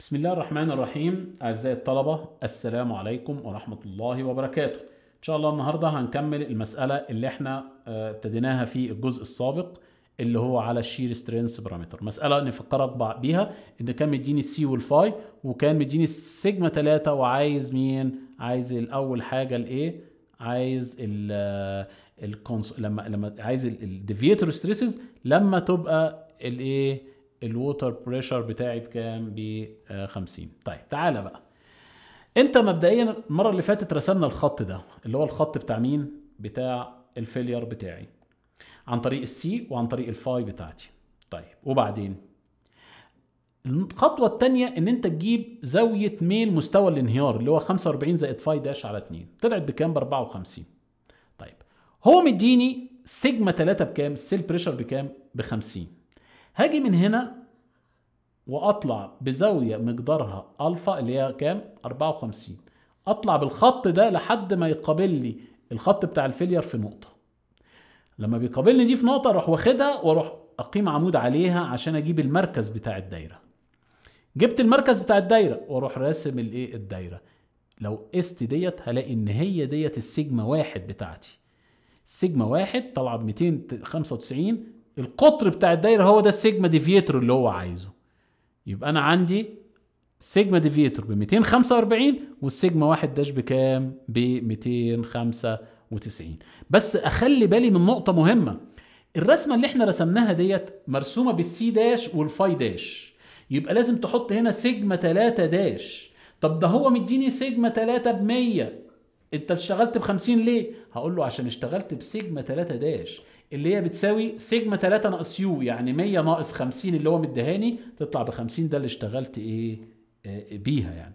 بسم الله الرحمن الرحيم أعزائي الطلبة السلام عليكم ورحمة الله وبركاته إن شاء الله النهاردة هنكمل المسألة اللي احنا آه، ابتديناها في الجزء السابق اللي هو على الشير سترينس بارامتر مسألة نفكرك بيها إن كان مديني السي والفاي وكان مديني السيجما 3 وعايز مين؟ عايز الأول حاجة الإيه؟ عايز ال آه، الكونس لما لما عايز الديفيتر ستريسز لما تبقى الإيه؟ الووتر بريشر بتاعي بكام ب 50 آه، طيب تعالى بقى انت مبدئيا المره اللي فاتت رسمنا الخط ده اللي هو الخط بتاع مين بتاع الفيلير بتاعي عن طريق السي وعن طريق الفاي بتاعتي طيب وبعدين الخطوة الثانية ان انت تجيب زاوية ميل مستوى الانهيار اللي هو 45 زائد فاي داش على 2 طلعت بكام ب 54 طيب هو مديني سيجما 3 بكام السيل بريشر بكام ب 50 هاجي من هنا واطلع بزاويه مقدارها الفا اللي هي كام 54 اطلع بالخط ده لحد ما يقابل لي الخط بتاع الفيلير في نقطه لما بيقابلني دي في نقطه اروح واخدها واروح اقيم عمود عليها عشان اجيب المركز بتاع الدايره جبت المركز بتاع الدايره واروح راسم الايه الدايره لو است ديت هلاقي ان هي ديت السيجما واحد بتاعتي سيجما واحد طالعه ب 295 القطر بتاع الدايره هو ده السيجما ديفيتور اللي هو عايزه يبقى انا عندي سيجما ديفيتور ب 245 والسيجما 1 داش بكام ب 295 بس اخلي بالي من نقطه مهمه الرسمه اللي احنا رسمناها ديت مرسومه بالسي داش والفاي داش يبقى لازم تحط هنا سيجما 3 داش طب ده هو مديني سيجما 3 ب 100 انت اشتغلت ب 50 ليه؟ هقول له عشان اشتغلت بسيجما 3 داش اللي هي بتساوي سيجما 3 ناقص يو يعني 100 ناقص 50 اللي هو مديهاني تطلع ب 50 ده اللي اشتغلت ايه آه، بيها يعني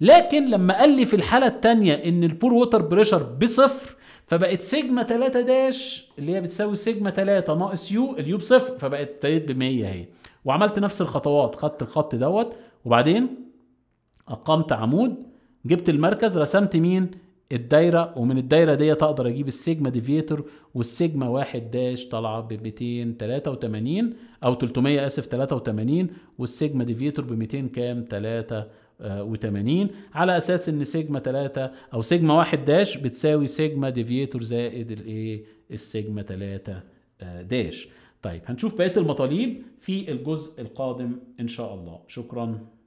لكن لما قال لي في الحاله الثانيه ان البور ووتر بريشر بصفر فبقت سيجما 3 داش اللي هي بتساوي سيجما 3 ناقص يو اليو بصفر فبقت ابتديت ب 100 اهي وعملت نفس الخطوات خدت الخط دوت وبعدين اقمت عمود جبت المركز رسمت مين الدايره ومن الدايره ديت اقدر اجيب السيجما ديفيتور والسيجما واحد داش طالعه ب 283 او 300 اسف 83 والسيجما ديفيتور ب 200 كام 83 آه، على اساس ان سيجما 3 او سيجما 1 داش بتساوي سيجما ديفيتور زائد الايه السيجما 3 آه، داش طيب هنشوف بقيه المطالب في الجزء القادم ان شاء الله شكرا